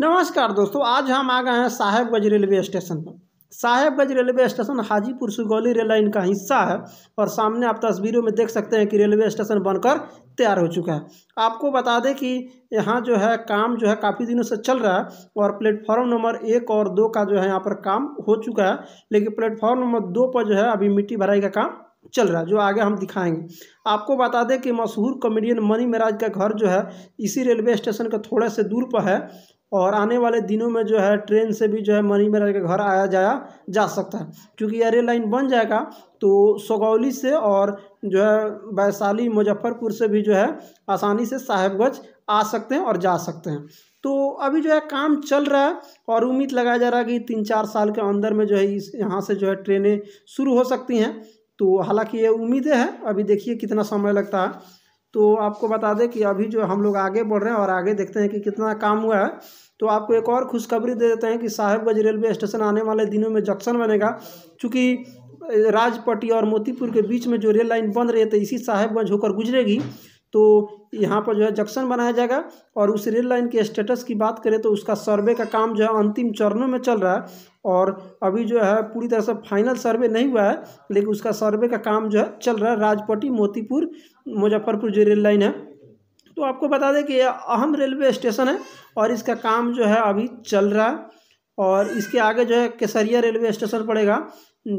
नमस्कार दोस्तों आज हम आ गए हैं साहेबगंज रेलवे स्टेशन पर Sahebganj railway station Hajipur Sugauli rail line का हिस्सा है और सामने आप तस्वीरों में देख सकते हैं कि रेलवे स्टेशन बनकर तैयार हो चुका है आपको बता दें कि यहाँ जो है काम जो है काफ़ी दिनों से चल रहा है और प्लेटफॉर्म नंबर एक और दो का जो है यहाँ पर काम हो चुका है लेकिन प्लेटफॉर्म नंबर दो पर जो है अभी मिट्टी भराई का काम चल रहा है जो आगे हम दिखाएंगे आपको बता दें कि मशहूर कॉमेडियन मनी महराज का घर जो है इसी रेलवे स्टेशन का थोड़े से दूर पर है और आने वाले दिनों में जो है ट्रेन से भी जो है मनी महराज का घर आया जाया जा सकता है क्योंकि यह रेल लाइन बन जाएगा तो सगौली से और जो है वैशाली मुजफ्फरपुर से भी जो है आसानी से साहेबगंज आ सकते हैं और जा सकते हैं तो अभी जो है काम चल रहा है और उम्मीद लगाया जा रहा है कि तीन चार साल के अंदर में जो है इस यहाँ से जो है ट्रेनें शुरू हो सकती हैं तो हालांकि ये उम्मीदें है अभी देखिए कितना समय लगता है तो आपको बता दें कि अभी जो हम लोग आगे बढ़ रहे हैं और आगे देखते हैं कि कितना काम हुआ है तो आपको एक और खुशखबरी दे देते हैं कि साहेबगंज रेलवे स्टेशन आने वाले दिनों में जंक्शन बनेगा चूँकि राजपट्टी और मोतीपुर के बीच में जो रेल लाइन बन रही है तो इसी साहेबगंज होकर गुजरेगी तो यहाँ पर जो है जंक्शन बनाया जाएगा और उस रेल लाइन के स्टेटस की बात करें तो उसका सर्वे का काम जो है अंतिम चरणों में चल रहा है और अभी जो है पूरी तरह से फाइनल सर्वे नहीं हुआ है लेकिन उसका सर्वे का काम जो है चल रहा है राजपट्टी मोतीपुर मुजफ्फरपुर जो रेल लाइन है तो आपको बता दें कि यह अहम रेलवे स्टेशन है और इसका काम जो है अभी चल रहा है और इसके आगे जो है केसरिया रेलवे स्टेशन पड़ेगा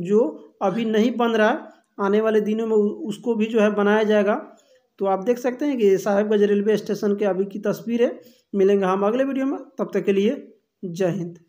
जो अभी नहीं बन रहा है आने वाले दिनों में उसको भी जो है बनाया जाएगा तो आप देख सकते हैं कि साहेबगंज रेलवे स्टेशन के अभी की तस्वीर है मिलेंगे हम अगले वीडियो में तब तक के लिए जय हिंद